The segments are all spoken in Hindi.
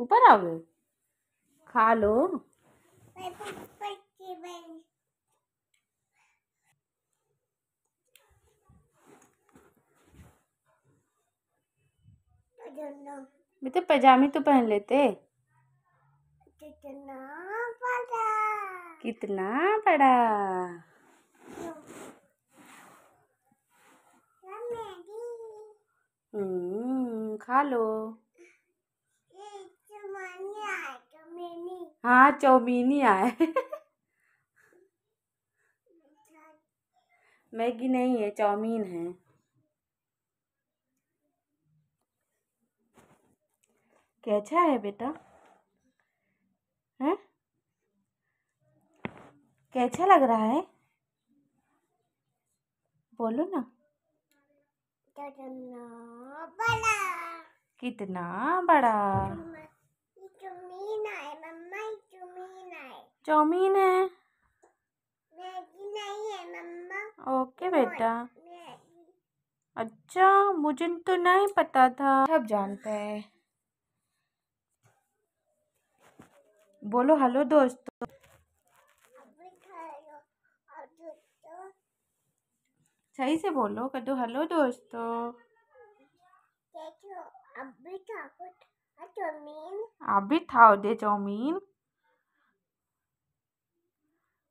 ऊपर आओ गए खा लो तो बेटे तो पजामी तो पहन लेते कितना बड़ा कितना बड़ा हम्म खा लो हाँ चौमीनी आए मैगी नहीं है चाउमीन है कैसा अच्छा है बेटा है कैसा अच्छा लग रहा है बोलो ना कितना बड़ा चाउमीन है ओके बेटा अच्छा मुझे तो नहीं पता था सब जानते हैं बोलो हेलो दोस्तों सही से बोलो कर दो हेलो दोस्तों अभी था दे चाउमीन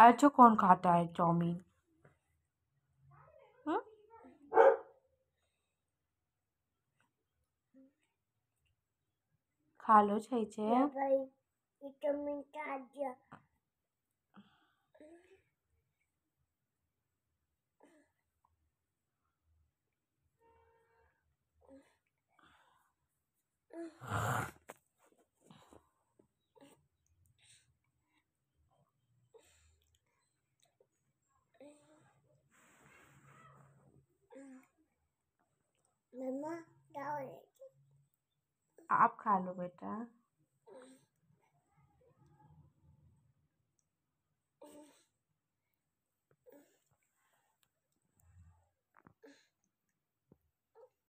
आज जो कौन खाता है चाउमीन ખાલો છે છે વિટામિન કાજ્યા Ah. आप खा लो बेटा